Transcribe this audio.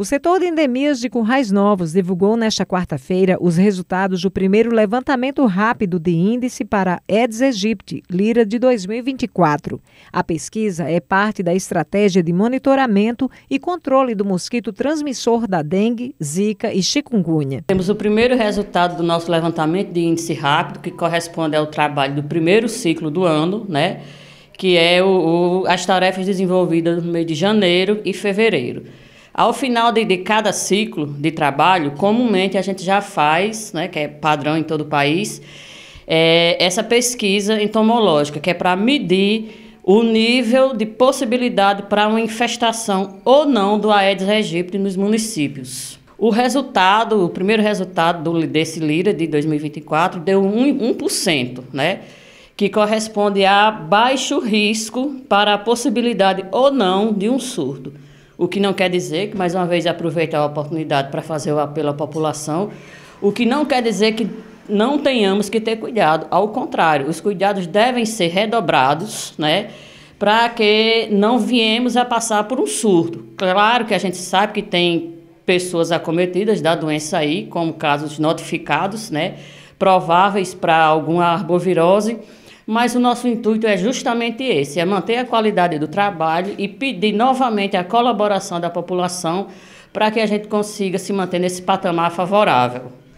O setor de endemias de currais novos divulgou nesta quarta-feira os resultados do primeiro levantamento rápido de índice para Eds aegypti, Lira de 2024. A pesquisa é parte da estratégia de monitoramento e controle do mosquito transmissor da dengue, zika e chikungunya. Temos o primeiro resultado do nosso levantamento de índice rápido, que corresponde ao trabalho do primeiro ciclo do ano, né? que é o, o as tarefas desenvolvidas no mês de janeiro e fevereiro. Ao final de, de, cada ciclo de trabalho, comumente a gente já faz, né, que é padrão em todo o país, é, essa pesquisa entomológica, que é para medir o nível de possibilidade para uma infestação ou não do Aedes aegypti nos municípios. O resultado, o primeiro resultado do, desse LIRA de 2024 deu 1%, 1% né? que corresponde a baixo risco para a possibilidade ou não de um surdo. O que não quer dizer que, mais uma vez, aproveitar a oportunidade para fazer o apelo à população, o que não quer dizer que não tenhamos que ter cuidado. Ao contrário, os cuidados devem ser redobrados, né? Para que não viemos a passar por um surto. Claro que a gente sabe que tem pessoas acometidas da doença aí, como casos notificados, né? Prováveis para alguma arbovirose mas o nosso intuito é justamente esse: é manter a qualidade do trabalho e pedir novamente a colaboração da população para que a gente consiga se manter nesse patamar favorável.